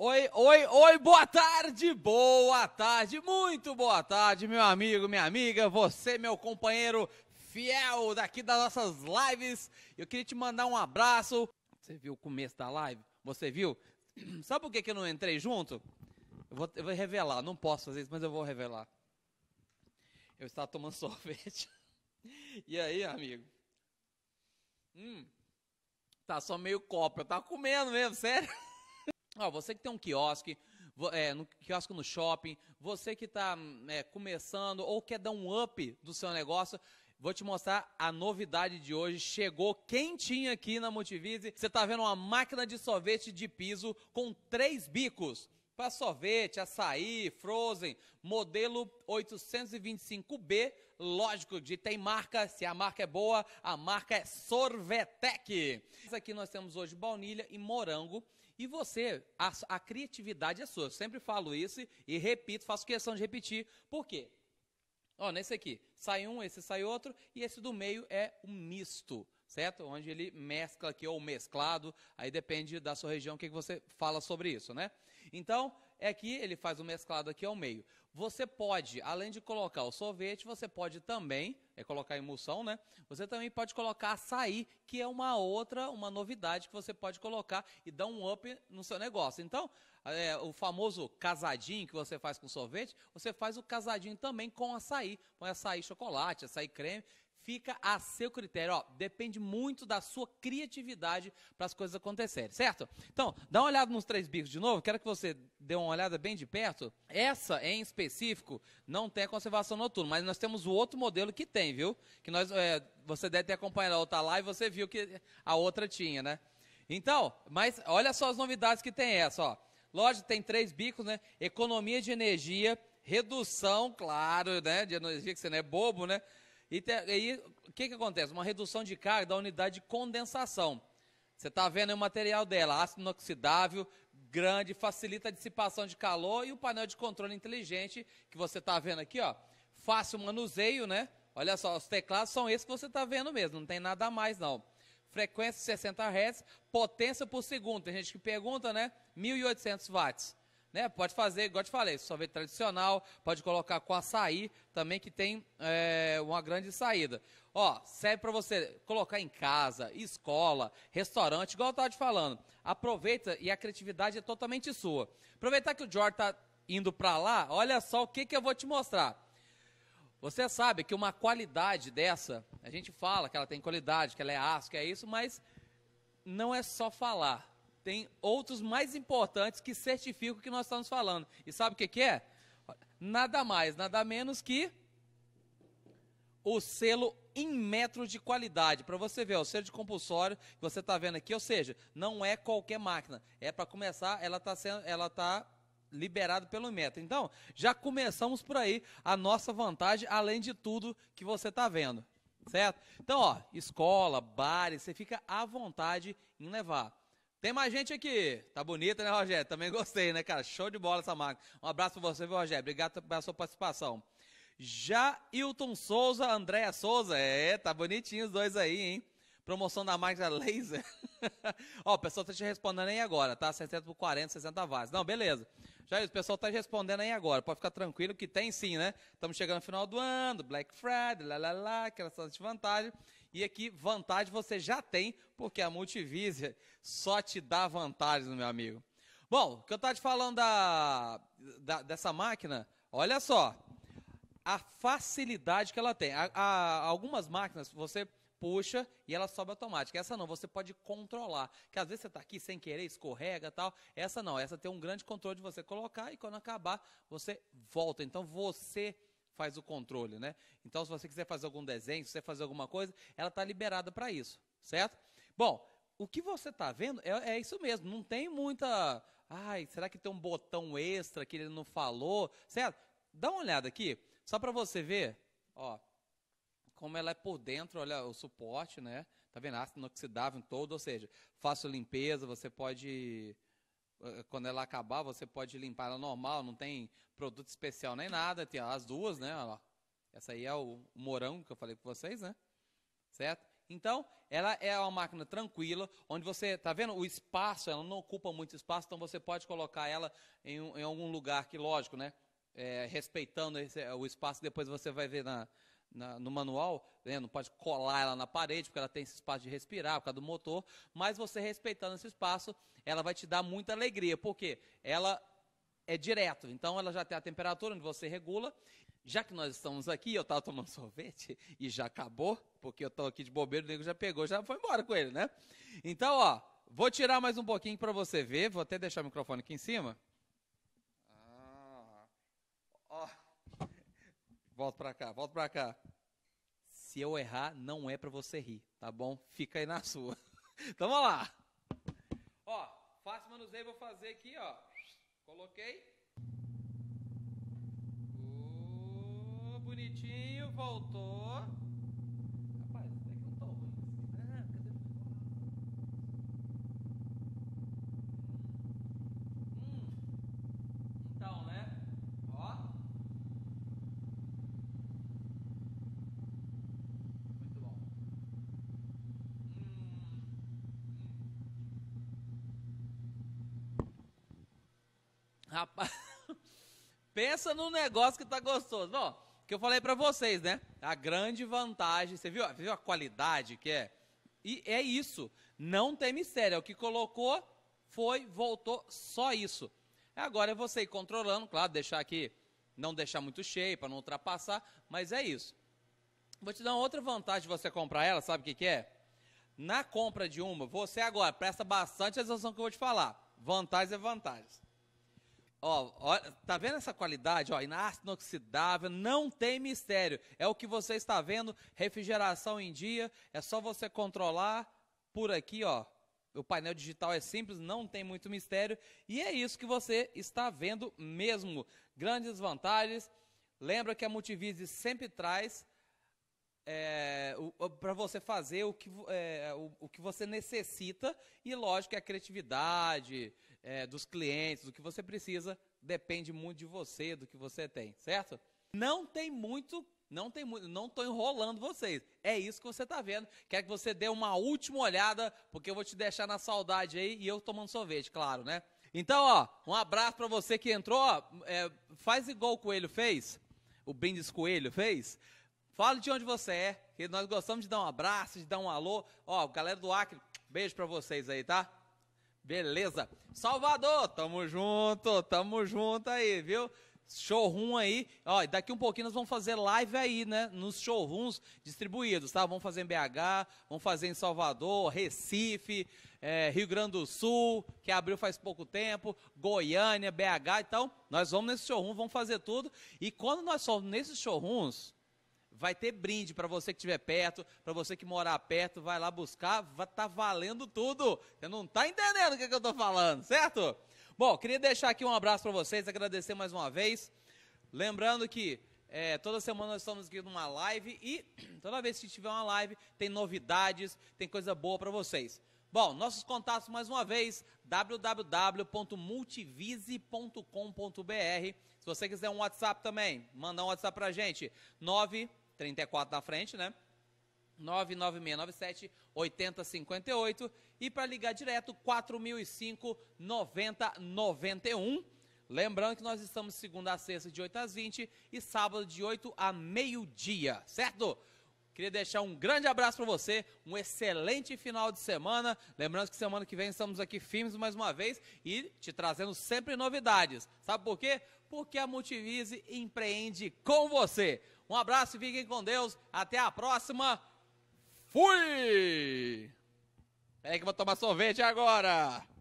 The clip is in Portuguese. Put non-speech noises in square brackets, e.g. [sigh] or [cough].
Oi, oi, oi, boa tarde, boa tarde, muito boa tarde, meu amigo, minha amiga, você, meu companheiro fiel daqui das nossas lives. Eu queria te mandar um abraço. Você viu o começo da live? Você viu? [clears throat] Sabe por que, que eu não entrei junto? Eu vou, eu vou revelar, não posso fazer isso, mas eu vou revelar. Eu estava tomando [laughs] sorvete. E aí, amigo? Hum, tá só meio copo, eu tava comendo mesmo, sério. Ó, você que tem um quiosque, é, no quiosque no shopping, você que está hum, é, começando ou quer dar um up do seu negócio, vou te mostrar a novidade de hoje. Chegou quentinha aqui na Multivise. Você está vendo uma máquina de sorvete de piso com três bicos. Para sorvete, açaí, frozen, modelo 825B, lógico, de tem marca, se a marca é boa, a marca é Sorvetec. Aqui nós temos hoje baunilha e morango e você, a, a criatividade é sua. Eu sempre falo isso e repito, faço questão de repetir. Por quê? Ó, nesse aqui, sai um, esse sai outro, e esse do meio é um misto, certo? Onde ele mescla aqui, ou mesclado, aí depende da sua região o que, que você fala sobre isso, né? Então, é que ele faz um mesclado aqui ao meio. Você pode, além de colocar o sorvete, você pode também, é colocar emulsão, né? Você também pode colocar açaí, que é uma outra, uma novidade que você pode colocar e dar um up no seu negócio. Então, é, o famoso casadinho que você faz com sorvete, você faz o casadinho também com açaí. Põe açaí chocolate, açaí creme, fica a seu critério. Ó, depende muito da sua criatividade para as coisas acontecerem, certo? Então, dá uma olhada nos três bicos de novo. Quero que você dê uma olhada bem de perto. Essa, em específico, não tem a conservação noturna, mas nós temos o outro modelo que tem, viu? Que nós, é, você deve ter acompanhado a outra lá e você viu que a outra tinha, né? Então, mas olha só as novidades que tem essa, ó. Lógico, tem três bicos, né? Economia de energia, redução, claro, né? De energia, que você não é bobo, né? E aí, o que, que acontece? Uma redução de carga da unidade de condensação. Você está vendo o material dela, ácido inoxidável, grande, facilita a dissipação de calor e o painel de controle inteligente que você está vendo aqui, ó, fácil manuseio, né? Olha só, os teclados são esses que você está vendo mesmo, não tem nada a mais não. Frequência 60 Hz, potência por segundo. Tem gente que pergunta, né? 1.800 watts né? Pode fazer, igual eu te falei, sorvete tradicional, pode colocar com açaí também, que tem é, uma grande saída. Ó, serve para você colocar em casa, escola, restaurante, igual eu estava te falando. Aproveita e a criatividade é totalmente sua. Aproveitar que o George tá indo para lá, olha só o que, que eu vou te mostrar. Você sabe que uma qualidade dessa, a gente fala que ela tem qualidade, que ela é aço, que é isso, mas não é só falar tem outros mais importantes que certificam o que nós estamos falando. E sabe o que, que é? Nada mais, nada menos que o selo em metro de qualidade. Para você ver, ó, o selo de compulsório que você está vendo aqui, ou seja, não é qualquer máquina. É para começar, ela está sendo, ela tá liberada pelo metro. Então, já começamos por aí a nossa vantagem, além de tudo que você está vendo, certo? Então, ó, escola, bares, você fica à vontade em levar. Tem mais gente aqui. Tá bonita, né, Rogério? Também gostei, né, cara? Show de bola essa máquina. Um abraço pra você, viu, Rogério? Obrigado pela sua participação. Já Hilton Souza, Andréa Souza. É, tá bonitinho os dois aí, hein? Promoção da máquina laser. [laughs] Ó, o pessoal tá te respondendo aí agora, tá? 60 por 40, 60 vases. Não, beleza. Já é o pessoal tá respondendo aí agora. Pode ficar tranquilo que tem sim, né? Estamos chegando no final do ano, Black Friday, lá, lá, lá, aquela de vantagem. E aqui, vantagem você já tem, porque a Multivisa só te dá vantagens, meu amigo. Bom, o que eu estava te falando da, da, dessa máquina, olha só, a facilidade que ela tem. A, a, algumas máquinas você puxa e ela sobe automática. Essa não, você pode controlar. Que às vezes você está aqui sem querer, escorrega tal. Essa não, essa tem um grande controle de você colocar e quando acabar, você volta. Então você faz o controle, né? Então, se você quiser fazer algum desenho, se você fazer alguma coisa, ela está liberada para isso, certo? Bom, o que você está vendo é, é, isso mesmo, não tem muita. Ai, será que tem um botão extra que ele não falou? Certo? Dá uma olhada aqui, só para você ver, ó, como ela é por dentro, olha o suporte, né? Tá vendo? Ácido inoxidável todo, ou seja, fácil limpeza, você pode eh, quando ela acabar, você pode limpar ela normal, não tem produto especial nem nada, tem as duas, né? Essa aí é o morango que eu falei com vocês, né? Certo? Então, ela é uma máquina tranquila, onde você, tá vendo? O espaço, ela não ocupa muito espaço, então você pode colocar ela em, em algum lugar que, lógico, né? É, respeitando esse, o espaço, depois você vai ver na, na, no manual, né, não pode colar ela na parede, porque ela tem esse espaço de respirar, por causa do motor, mas você respeitando esse espaço, ela vai te dar muita alegria, porque ela é direto, então ela já tem a temperatura onde você regula. Já que nós estamos aqui, eu estava tomando [laughs] sorvete e já acabou, porque eu estou aqui de bobeira, o nego já pegou, já foi embora com ele, né? Então, ó, vou tirar mais um pouquinho para você ver, vou até deixar o microfone aqui em cima. Volta para cá, volta para cá. Se eu errar, não é para você rir, tá bom? Fica aí na [laughs] sua. então vamos lá. Ó, fácil manuseio vou fazer aqui, ó. Coloquei. Oh, bonitinho, voltou. Rapaz, [laughs] pensa num negócio que tá gostoso. Bom, que eu falei para vocês, né? A grande vantagem, você viu, viu a qualidade que é? E é isso, não tem mistério. É o que colocou, foi, voltou, só isso. Agora é você ir controlando, claro, deixar aqui, não deixar muito cheio para não ultrapassar, mas é isso. Vou te dar uma outra vantagem de você comprar ela, sabe o que, que é? Na compra de uma, você agora presta bastante atenção que eu vou te falar. Vantagens é vantagens. Ó, ó, tá vendo essa qualidade, ó, inoxidável, não tem mistério. É o que você está vendo, refrigeração em dia, é só você controlar por aqui, ó. O painel digital é simples, não tem muito mistério, e é isso que você está vendo mesmo. Grandes vantagens. Lembra que a Multivise sempre traz é, para você fazer o que, é, o, o que você necessita, e lógico que é a criatividade, é, dos clientes, do que você precisa, depende muito de você, do que você tem, certo? Não tem muito, não tem muito, não estou enrolando vocês. É isso que você está vendo. Quero que você dê uma última olhada, porque eu vou te deixar na saudade aí e eu tomando sorvete, claro, né? Então, ó, um abraço para você que entrou. Ó, é, faz igual o Coelho fez, o Brindes Coelho fez. Fala de onde você é, que nós gostamos de dar um abraço, de dar um alô. Ó, galera do Acre, beijo para vocês aí, tá? Beleza. Salvador, tamo junto, tamo junto aí, viu? showroom aí. Ó, daqui um pouquinho nós vamos fazer live aí, né? Nos showrooms distribuídos, tá? Vamos fazer em BH, vamos fazer em Salvador, Recife, é, Rio Grande do Sul, que abriu faz pouco tempo, Goiânia, BH. Então, nós vamos nesse showroom, vamos fazer tudo. E quando nós formos nesses showrooms, vai ter brinde para você que estiver perto, para você que morar perto, vai lá buscar, vai tá valendo tudo. Você não tá entendendo o que, que eu tô falando, certo? Bom, queria deixar aqui um abraço para vocês, agradecer mais uma vez. Lembrando que é, toda semana nós estamos aqui numa live e [clears throat] toda vez que tiver uma live tem novidades, tem coisa boa para vocês. Bom, nossos contatos mais uma vez, www.multivise.com.br. Se você quiser um WhatsApp também, manda um WhatsApp para a gente, 9 34 na frente, né? 99697 8058 e para ligar direto 4005 9091. Lembrando que nós estamos segunda a sexta de 8 às 20 e sábado de 8 a meio-dia, certo? Queria deixar um grande abraço para você, um excelente final de semana. Lembrando que semana que vem estamos aqui firmes mais uma vez e te trazendo sempre novidades. Sabe por quê? Porque a Multivise empreende com você. Um abraço e fiquem com Deus. Até a próxima. Fui! Peraí que eu vou tomar sorvete agora.